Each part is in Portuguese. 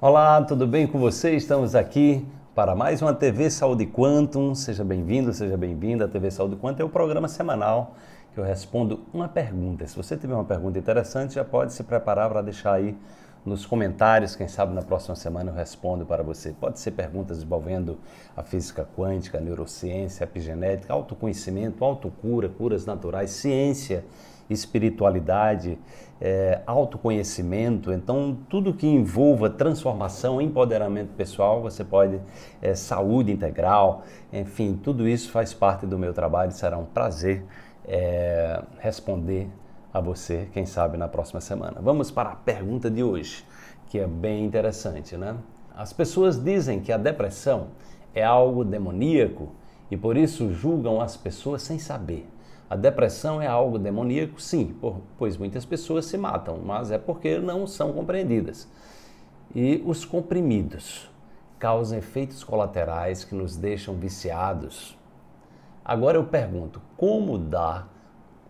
Olá, tudo bem com você? Estamos aqui para mais uma TV Saúde Quantum. Seja bem-vindo, seja bem-vinda. A TV Saúde Quantum é o programa semanal que eu respondo uma pergunta. Se você tiver uma pergunta interessante, já pode se preparar para deixar aí nos comentários. Quem sabe na próxima semana eu respondo para você. Pode ser perguntas envolvendo a física quântica, a neurociência, a epigenética, autoconhecimento, autocura, curas naturais, ciência espiritualidade, é, autoconhecimento. Então, tudo que envolva transformação, empoderamento pessoal, você pode, é, saúde integral, enfim, tudo isso faz parte do meu trabalho. e Será um prazer é, responder a você, quem sabe na próxima semana. Vamos para a pergunta de hoje, que é bem interessante, né? As pessoas dizem que a depressão é algo demoníaco e por isso julgam as pessoas sem saber. A depressão é algo demoníaco? Sim, por, pois muitas pessoas se matam, mas é porque não são compreendidas. E os comprimidos causam efeitos colaterais que nos deixam viciados. Agora eu pergunto, como dar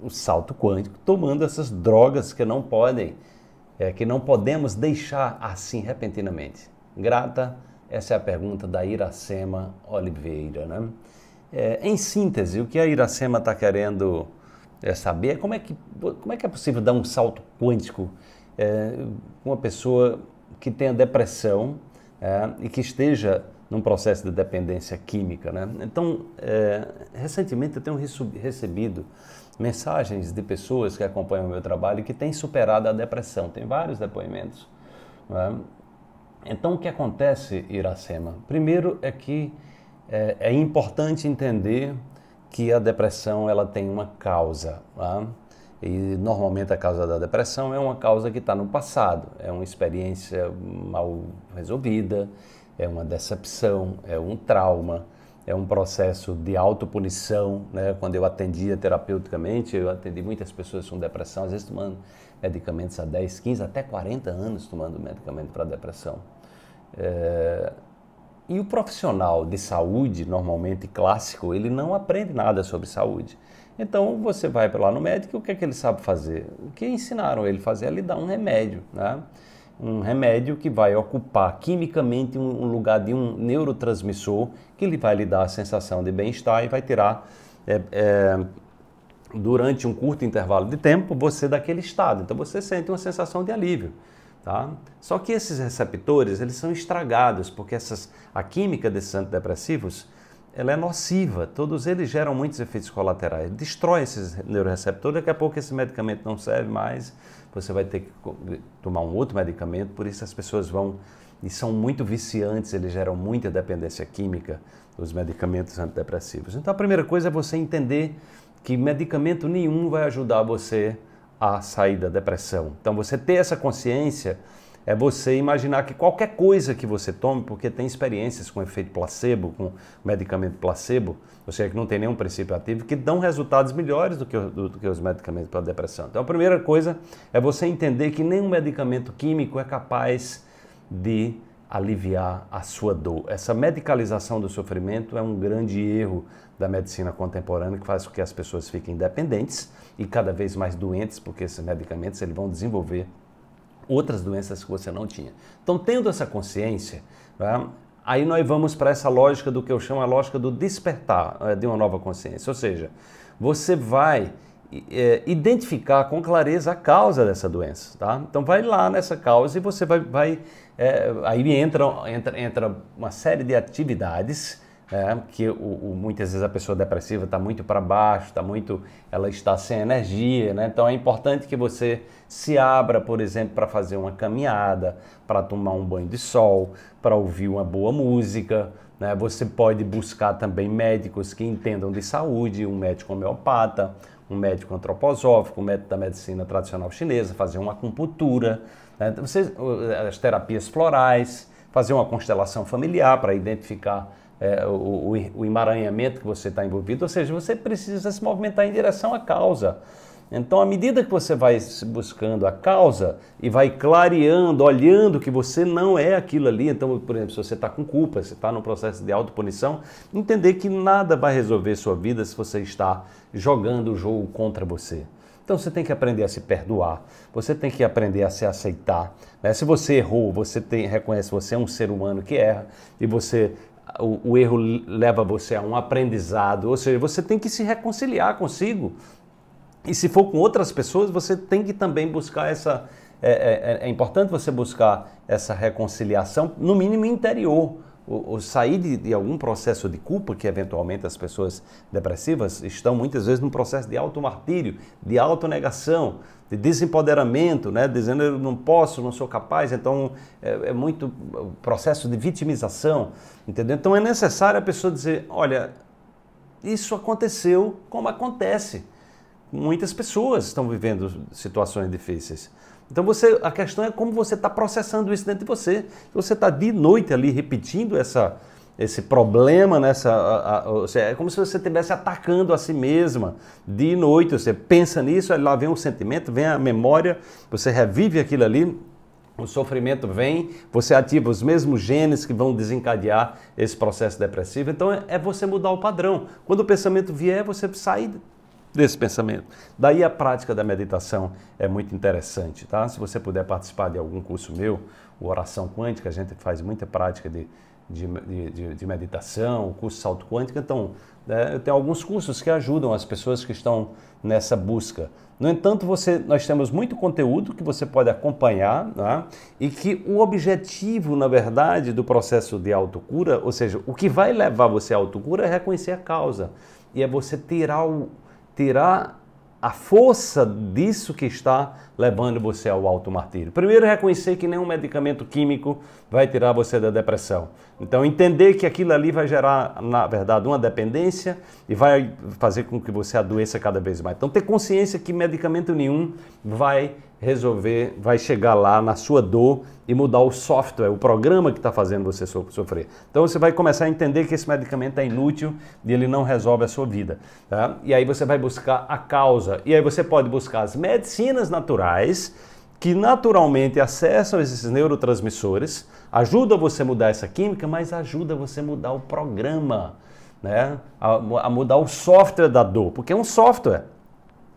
o salto quântico tomando essas drogas que não podem, é, que não podemos deixar assim repentinamente? Grata, essa é a pergunta da Iracema Oliveira, né? É, em síntese, o que a Iracema está querendo é, saber é como é, que, como é que é possível dar um salto quântico com é, uma pessoa que tenha depressão é, e que esteja num processo de dependência química. Né? Então, é, recentemente eu tenho recebido mensagens de pessoas que acompanham o meu trabalho e que têm superado a depressão. Tem vários depoimentos. Né? Então, o que acontece, Iracema? Primeiro é que é, é importante entender que a depressão ela tem uma causa. Tá? E normalmente a causa da depressão é uma causa que está no passado, é uma experiência mal resolvida, é uma decepção, é um trauma, é um processo de autopunição. Né? Quando eu atendia terapeuticamente, eu atendi muitas pessoas com depressão, às vezes tomando medicamentos há 10, 15, até 40 anos tomando medicamento para depressão. É, e o profissional de saúde, normalmente clássico, ele não aprende nada sobre saúde. Então você vai lá no médico, o que é que ele sabe fazer? O que ensinaram ele fazer é lhe dar um remédio, né? Um remédio que vai ocupar quimicamente um lugar de um neurotransmissor que ele vai lhe dar a sensação de bem-estar e vai tirar é, é, durante um curto intervalo de tempo você daquele estado. Então você sente uma sensação de alívio. Tá? Só que esses receptores eles são estragados porque essas, a química desses antidepressivos ela é nociva, todos eles geram muitos efeitos colaterais, destrói esses neuroreceptores, daqui a pouco esse medicamento não serve mais, você vai ter que tomar um outro medicamento, por isso as pessoas vão e são muito viciantes, eles geram muita dependência química dos medicamentos antidepressivos. Então a primeira coisa é você entender que medicamento nenhum vai ajudar você a sair da depressão. Então, você ter essa consciência é você imaginar que qualquer coisa que você tome, porque tem experiências com efeito placebo, com medicamento placebo, ou seja, que não tem nenhum princípio ativo, que dão resultados melhores do que, do, do que os medicamentos para depressão. Então, a primeira coisa é você entender que nenhum medicamento químico é capaz de aliviar a sua dor. Essa medicalização do sofrimento é um grande erro da medicina contemporânea que faz com que as pessoas fiquem dependentes e cada vez mais doentes, porque esses medicamentos eles vão desenvolver outras doenças que você não tinha. Então, tendo essa consciência, né, aí nós vamos para essa lógica do que eu chamo a lógica do despertar eh, de uma nova consciência. Ou seja, você vai é, identificar com clareza a causa dessa doença, tá? Então vai lá nessa causa e você vai, vai é, aí entra, entra, entra uma série de atividades é, que o, o, muitas vezes a pessoa depressiva está muito para baixo, está muito, ela está sem energia, né? Então é importante que você se abra, por exemplo, para fazer uma caminhada, para tomar um banho de sol, para ouvir uma boa música, né? Você pode buscar também médicos que entendam de saúde, um médico homeopata um médico antroposófico, um médico da medicina tradicional chinesa, fazer uma acupuntura, né? Então, você, as terapias florais, fazer uma constelação familiar para identificar é, o, o, o emaranhamento que você está envolvido. Ou seja, você precisa se movimentar em direção à causa. Então, à medida que você vai buscando a causa e vai clareando, olhando que você não é aquilo ali, então, por exemplo, se você está com culpa, se está no processo de autopunição, entender que nada vai resolver sua vida se você está jogando o jogo contra você. Então você tem que aprender a se perdoar, você tem que aprender a se aceitar. Né? Se você errou, você tem, reconhece que você é um ser humano que erra e você o, o, erro leva você a um aprendizado, ou seja, você tem que se reconciliar consigo. E se for com outras pessoas, você tem que também buscar essa. É, é, é, é importante você buscar essa reconciliação, no mínimo interior, ou, sair de, de, algum processo de culpa, que eventualmente as pessoas depressivas estão muitas vezes num processo de automartírio, de autonegação, de desempoderamento, né? dizendo eu não posso, não sou capaz, então é, é muito processo de vitimização, entendeu? Então é necessário a pessoa dizer, olha, isso aconteceu como acontece muitas pessoas estão vivendo situações difíceis. Então você, a questão é como você está processando isso dentro de você. Você está de noite ali repetindo essa, esse problema nessa, né, a, a, é como se você estivesse atacando a si mesma de noite. Você pensa nisso, lá vem um sentimento, vem a memória, você revive aquilo ali. O sofrimento vem, você ativa os mesmos genes que vão desencadear esse processo depressivo. Então é, é você mudar o padrão. Quando o pensamento vier, você sai desse pensamento. Daí a prática da meditação é muito interessante, tá? Se você puder participar de algum curso meu, o Oração Quântica, a gente faz muita prática de, de, de, de meditação, o curso Salto Quântico. Então, é, eu tenho alguns cursos que ajudam as pessoas que estão nessa busca. No entanto, você, nós temos muito conteúdo que você pode acompanhar né? e que o objetivo, na verdade, do processo de autocura, ou seja, o que vai levar você à autocura é reconhecer a causa e é você tirar o tirar a força disso que está levando você ao alto martírio. Primeiro, reconhecer que nenhum medicamento químico vai tirar você da depressão. Então, entender que aquilo ali vai gerar, na verdade, uma dependência e vai fazer com que você adoeça cada vez mais. Então, ter consciência que medicamento nenhum vai resolver, vai chegar lá na sua dor e mudar o software, o programa que está fazendo você sofrer. Então você vai começar a entender que esse medicamento é inútil e ele não resolve a sua vida. Tá? E aí você vai buscar a causa. E aí você pode buscar as medicinas naturais que naturalmente acessam esses neurotransmissores, ajuda você a mudar essa química, mas ajuda você a mudar o programa, né? a, a mudar o software da dor, porque é um software.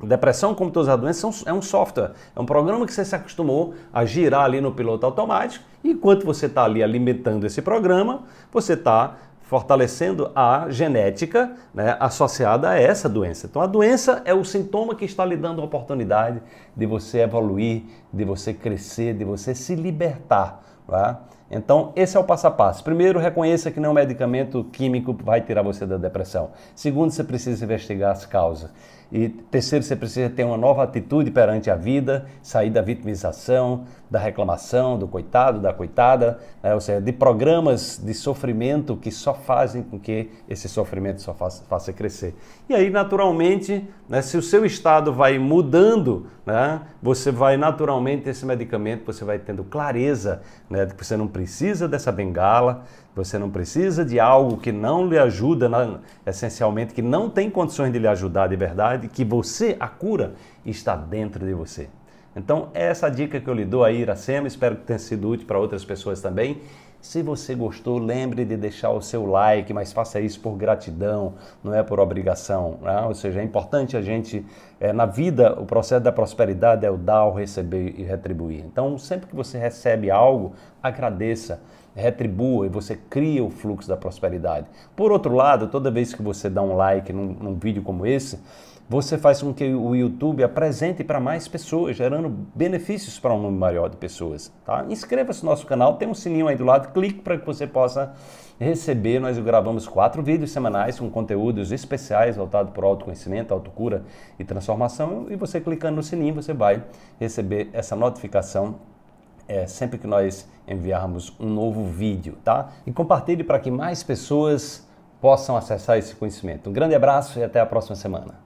Depressão como todas as doenças é um software, é um programa que você se acostumou a girar ali no piloto automático. E enquanto você está ali alimentando esse programa, você está fortalecendo a genética né, associada a essa doença. Então, a doença é o sintoma que está lhe dando a oportunidade de você evoluir, de você crescer, de você se libertar. Tá? Então, esse é o passo a passo. Primeiro, reconheça que nenhum medicamento químico vai tirar você da depressão. Segundo, você precisa investigar as causas. E terceiro, você precisa ter uma nova atitude perante a vida, sair da vitimização, da reclamação, do coitado, da coitada, né? ou seja, de programas de sofrimento que só fazem com que esse sofrimento só faça, faça crescer. E aí, naturalmente, né, se o seu estado vai mudando, né, você vai naturalmente, esse medicamento, você vai tendo clareza né, de que você não precisa dessa bengala, você não precisa de algo que não lhe ajuda, na, né, essencialmente, que não tem condições de lhe ajudar de verdade verdade que você, a cura, está dentro de você. Então, é essa dica que eu lhe dou aí, Iracema, espero que tenha sido útil para outras pessoas também. Se você gostou, lembre de deixar o seu like, mas faça isso por gratidão, não é por obrigação. Né? Ou seja, é importante a gente, é, na vida, o processo da prosperidade é o dar, o receber e retribuir. Então, sempre que você recebe algo, agradeça retribua e você cria o fluxo da prosperidade. Por outro lado, toda vez que você dá um like num, num vídeo como esse, você faz com que o YouTube apresente para mais pessoas, gerando benefícios para um número maior de pessoas. Tá? Inscreva-se no nosso canal, tem um sininho aí do lado, clique para que você possa receber. Nós gravamos quatro vídeos semanais com conteúdos especiais voltados para autoconhecimento, autocura e transformação. E você clicando no sininho, você vai receber essa notificação é, sempre que nós enviarmos um novo vídeo, tá? E compartilhe para que mais pessoas possam acessar esse conhecimento. Um grande abraço e até a próxima semana.